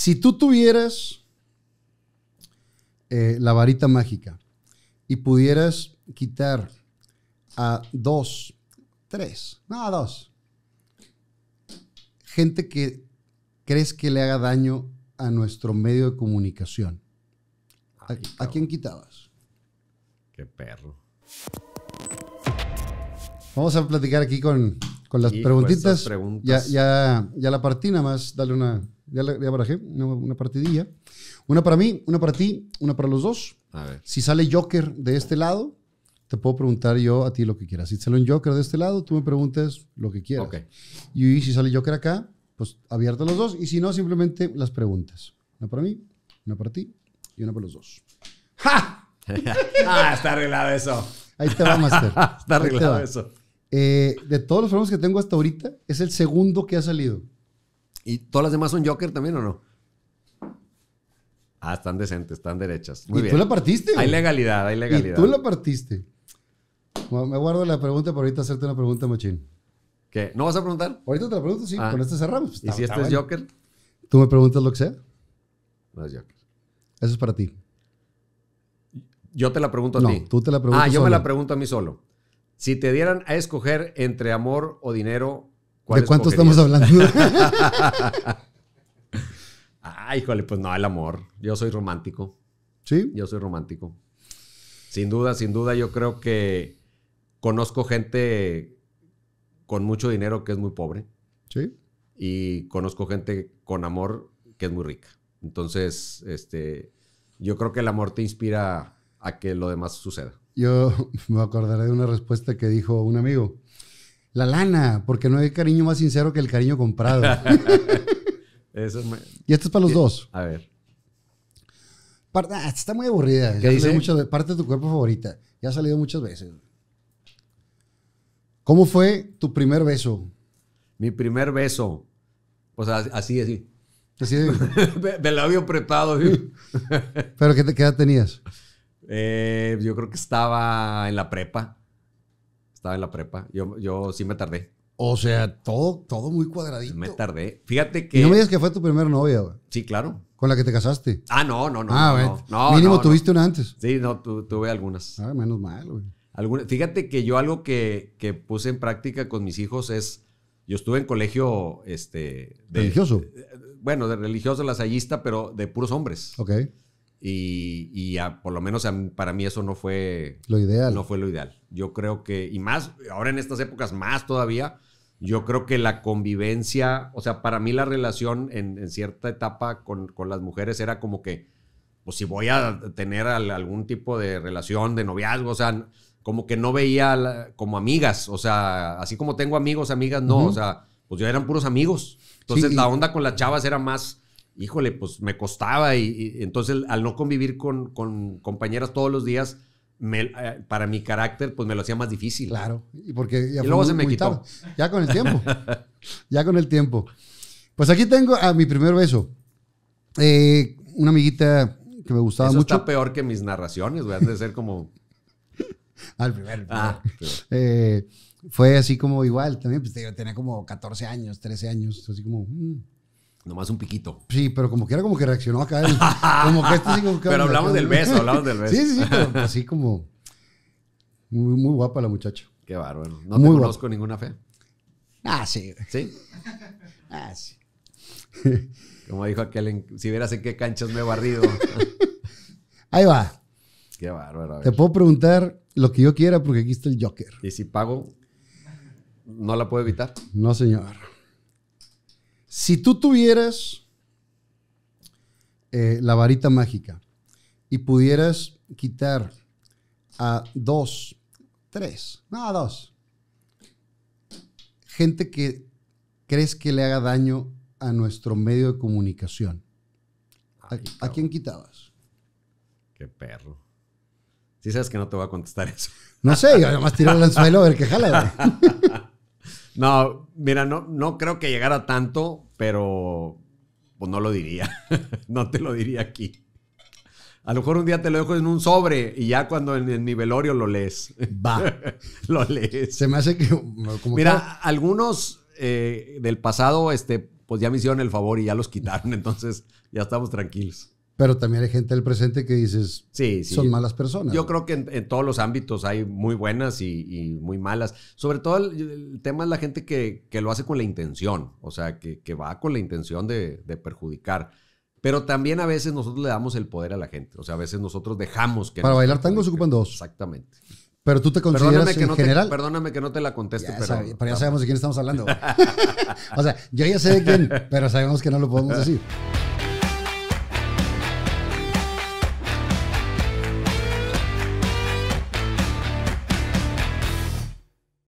Si tú tuvieras eh, la varita mágica y pudieras quitar a dos, tres, no, a dos, gente que crees que le haga daño a nuestro medio de comunicación, ¿a, quién quitabas? Qué perro. Vamos a platicar aquí con, las preguntitas. Ya, ya, ya la partí, nada más dale una ya, la, una, partidilla. Una para mí, una para ti, una para los dos. A ver. Si sale Joker de este lado, te puedo preguntar yo a ti lo que quieras. Si sale un Joker de este lado, tú me preguntas lo que quieras. Y si sale Joker acá, pues abierta los dos. Y si no, simplemente las preguntas. Una para mí, una para ti y una para los dos. ¡Ja! ah, está arreglado eso. Ahí te va, Master. está arreglado eso. Eh, de todos los problemas que tengo hasta ahorita, es el segundo que ha salido. ¿Y todas las demás son Joker también o no? Ah, están decentes, están derechas. y tú la partiste. Hay legalidad, hay legalidad. Y tú la partiste. me guardo la pregunta para ahorita hacerte una pregunta, machín. ¿Qué? ¿No vas a preguntar? Ahorita te la pregunto, sí. Ah. Con este cerramos. ¿Y si este es Joker? ¿Tú me preguntas lo que sea? No es Joker. Eso es para ti. Yo te la pregunto a no, tú te la preguntas Ah, yo me la pregunto a mí solo. Si te dieran a escoger entre amor o dinero, ¿De cuánto estamos hablando? ah, híjole, pues no, el amor. Yo soy romántico. Sí. Yo soy romántico. Sin duda, sin duda, yo creo que conozco gente con mucho dinero que es muy pobre. Sí. Y conozco gente con amor que es muy rica. Entonces, este, yo creo que el amor te inspira a que lo demás suceda. Yo me acordaré de una respuesta que dijo un amigo la lana, porque no hay cariño más sincero que el cariño comprado. Y esto es para los eh, dos. A ver. Ah, está muy aburrida. parte de tu cuerpo favorita. Ya ha salido muchas veces. ¿Cómo fue tu primer beso? Mi primer beso. O sea, así, así. Así de, labio apretado. ¿Pero qué, qué edad tenías? Eh, yo creo que estaba en la prepa. Estaba en la prepa. Yo, yo sí me tardé. O sea, todo, todo muy cuadradito. Me tardé. Fíjate que. no me digas que fue tu primera novia, güey. Sí, claro. Con la que te casaste. Ah, no, no, no. Ah, no, Mínimo tuviste una antes. Sí, no, tuve algunas. Ah, menos mal, güey. fíjate que yo algo que, que, puse en práctica con mis hijos es. Yo estuve en colegio. Este, ¿Religioso? Eh, bueno, de religioso, lasallista, pero de puros hombres. Ok. Y, y por lo menos para mí eso no fue... Lo ideal. No fue lo ideal. Yo creo que, y más, ahora en estas épocas más todavía, yo creo que la convivencia, o sea, para mí la relación en, cierta etapa con, las mujeres era como que, pues si voy a tener algún tipo de relación, de noviazgo, o sea, como que no veía como amigas, o sea, así como tengo amigos, amigas, no, o sea, pues yo eran puros amigos. Entonces la onda con las chavas era más híjole, pues me costaba y, entonces al no convivir con, compañeras todos los días, eh, para mi carácter, pues me lo hacía más difícil. Claro, y porque y luego se me quitó. Ya con el tiempo, ya con el tiempo. Pues aquí tengo a mi primer beso. Eh, una amiguita que me gustaba Eso mucho. Está peor que mis narraciones, Voy a ser como. Al ah, primer. Ah, eh, fue así como igual también. Pues, tenía como 14 años, 13 años. Así como. Mm. Nomás un piquito. Sí, pero como que era como que reaccionó acá. él. como que este sí Pero hablamos del beso, hablamos del beso. sí, sí, sí, pero así como. Muy, muy guapa la muchacha. Qué bárbaro. No te conozco ninguna fe. Ah, sí. ¿Sí? Ah, sí. Como dijo aquel, si vieras en qué canchas me he barrido. Ahí va. Qué bárbaro. Te puedo preguntar lo que yo quiera porque aquí está el Joker. Y si pago, no la puedo evitar. No, señor. Si tú tuvieras eh, la varita mágica y pudieras quitar a dos, tres, no, a dos, gente que crees que le haga daño a nuestro medio de comunicación, ¿a, quién quitabas? Qué perro. Si sabes que no te voy a contestar eso. No sé, yo más el anzuelo a ver qué jala. No, mira, no, no creo que llegara tanto, pero pues no lo diría. no te lo diría aquí. A lo mejor un día te lo dejo en un sobre y ya cuando en, el mi velorio lo lees. Va. lo lees. Se me hace que. Como Mira, algunos eh, del pasado, este, pues ya me hicieron el favor y ya los quitaron, entonces ya estamos tranquilos. Pero también hay gente del presente que dices, son malas personas. Yo creo que en, todos los ámbitos hay muy buenas y, muy malas. Sobre todo el, tema es la gente que, lo hace con la intención, o sea, que, va con la intención de, perjudicar. Pero también a veces nosotros le damos el poder a la gente, o sea, a veces nosotros dejamos que... Para bailar tango se ocupan dos. Exactamente. Pero tú te consideras que en no general. perdóname que no te la conteste, pero, ya sabemos de quién estamos hablando. o sea, yo ya sé de quién, pero sabemos que no lo podemos decir.